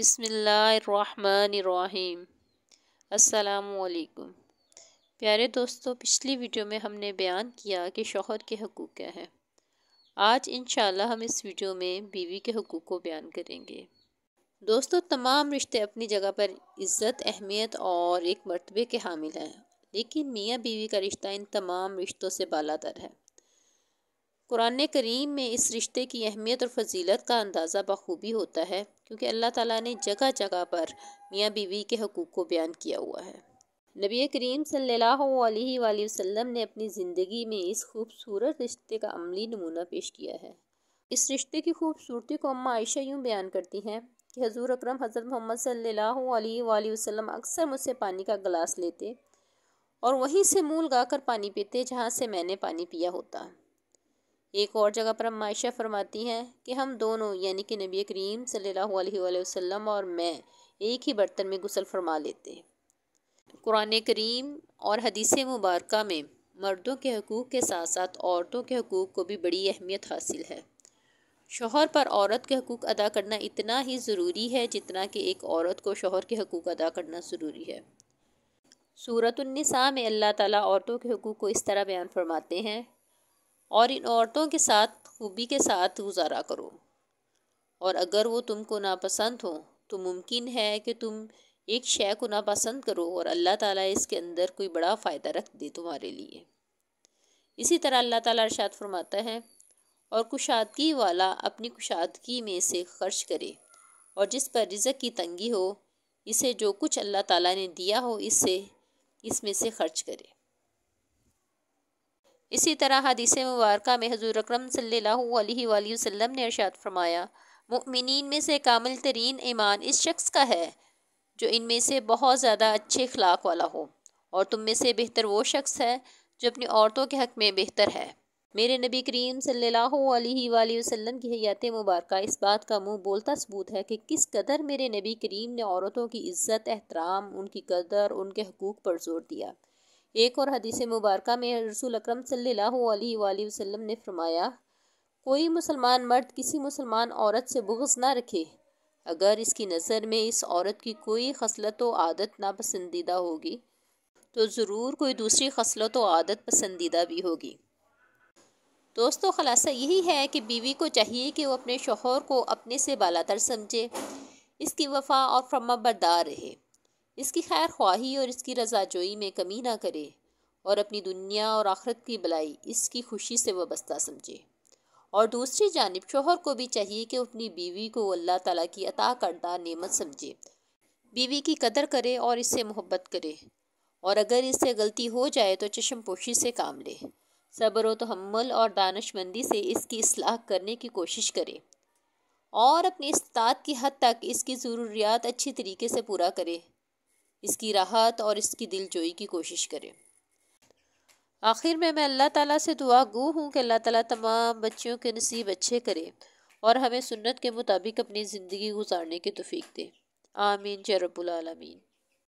बिसमीम् असलकुम प्यारे दोस्तों पिछली वीडियो में हमने बयान किया कि शोहर के हकूक़ क्या हैं आज इन हम इस वीडियो में बीवी के हकूक़ को बयान करेंगे दोस्तों तमाम रिश्ते अपनी जगह पर इज़्ज़त अहमियत और एक मरतबे के हामिल हैं लेकिन मियाँ बीवी का रिश्ता इन तमाम रिश्तों से बालातर है कुरान करीम में इस रिश्ते की अहमियत और फजीलत का अंदाज़ा बखूबी होता है क्योंकि अल्लाह ताला ने जगह जगह पर मियाँ बीवी के हकूक़ को बयान किया हुआ है नबी करीम सल्लल्लाहु अलैहि वसल्लम ने अपनी ज़िंदगी में इस खूबसूरत रिश्ते का अमली नमूना पेश किया है इस रिश्ते की खूबसूरती को अम्मा आयशा यूँ बयान करती हैं कि हजूर अक्रम हज़रत मोहम्मद सल्लल्लाहु अलैहि वसल्लम अक्सर मुझसे पानी का गिलास लेते और वहीं से मूल गाकर पानी पीते जहाँ से मैंने पानी पिया होता एक और जगह पर मायशा फरमाती हैं कि हम दोनों यानी कि नबी करीम सल्लल्लाहु अलैहि वसल्लम और मैं एक ही बर्तन में गुसल फरमा लेते कुरान करीम और हदीस मुबारक में मर्दों के हकूक़ के साथ साथ औरतों के हकूक़ को भी बड़ी अहमियत हासिल है शोहर पर औरत के हकूक़ अदा करना इतना ही ज़रूरी है जितना कि एक औरत को शोहर के हकूक़ अदा करना ज़रूरी है सूरत में अल्लाह ताला औरतों के हकूक़ को इस तरह बयान फरमाते हैं और इन औरतों के साथ खूबी के साथ गुजारा करो और अगर वो तुमको नापसंद हो तो मुमकिन है कि तुम एक शय को नापसंद करो और अल्लाह ताला इसके अंदर कोई बड़ा फ़ायदा रख दे तुम्हारे लिए इसी तरह अल्लाह ताला अरशाद फरमाता है और कुशादगी वाला अपनी कुशादगी में से खर्च करे और जिस पर रिजक की तंगी हो इसे जो कुछ अल्लाह ताला ने दिया हो इससे इसमें से खर्च करे इसी तरह हदीस मुबारक में हजूर अक्रम सल्हसम ने अरशाद फरमाया मुमिन में से कामिल तरीन ईमान इस शख्स का है जो इनमें से बहुत ज़्यादा अच्छे अखलाक वाला हो और तुम में से बेहतर वो शख्स है जो अपनी औरतों के हक़ में बेहतर है मेरे नबी करीम सल्लल्लाहु की हयात मुबारक इस बात का मुँह बोलता सबूत है कि किस कदर मेरे नबी करीम ने औरतों की इज़्ज़त एहतराम उनकी कदर उनके हकूक़ पर जोर दिया एक और हदीस मुबारक में रसूल अक्रम वसल्लम ने फरमाया कोई मुसलमान मर्द किसी मुसलमान औरत से बुगज ना रखे अगर इसकी नज़र में इस औरत की कोई खसलत व आदत नापसंदीदा होगी तो ज़रूर कोई दूसरी खसलत व आदत पसंदीदा भी होगी दोस्तों खलासा यही है कि बीवी को चाहिए कि वो अपने शोहर को अपने से बालातर समझे इसकी वफा और फर्मा बरदार रहे इसकी खैर ख्वाही और इसकी रजाजोई में कमी ना करे और अपनी दुनिया और आखरत की भलाई इसकी खुशी से वस्ता समझे और दूसरी जानब शोहर को भी चाहिए कि अपनी बीवी को अल्लाह ताला की अता करदा नेमत समझे बीवी की कदर करे और इससे मोहब्बत करे और अगर इससे गलती हो जाए तो चशम पोशी से काम ले सब्र व तहमल और दानशमंदी से इसकी असलाह करने की कोशिश करे और अपनी इस्ताद की हद तक इसकी ज़रूरियात अच्छी तरीके से पूरा करे इसकी राहत और इसकी दिलजोई की कोशिश करें आखिर में मैं अल्लाह ताला से दुआ गो हूँ कि अल्लाह ताला तमाम बच्चियों के नसीब अच्छे करे और हमें सुन्नत के मुताबिक अपनी ज़िंदगी गुजारने की तोफ़ी दे आमीन जरबुलमीन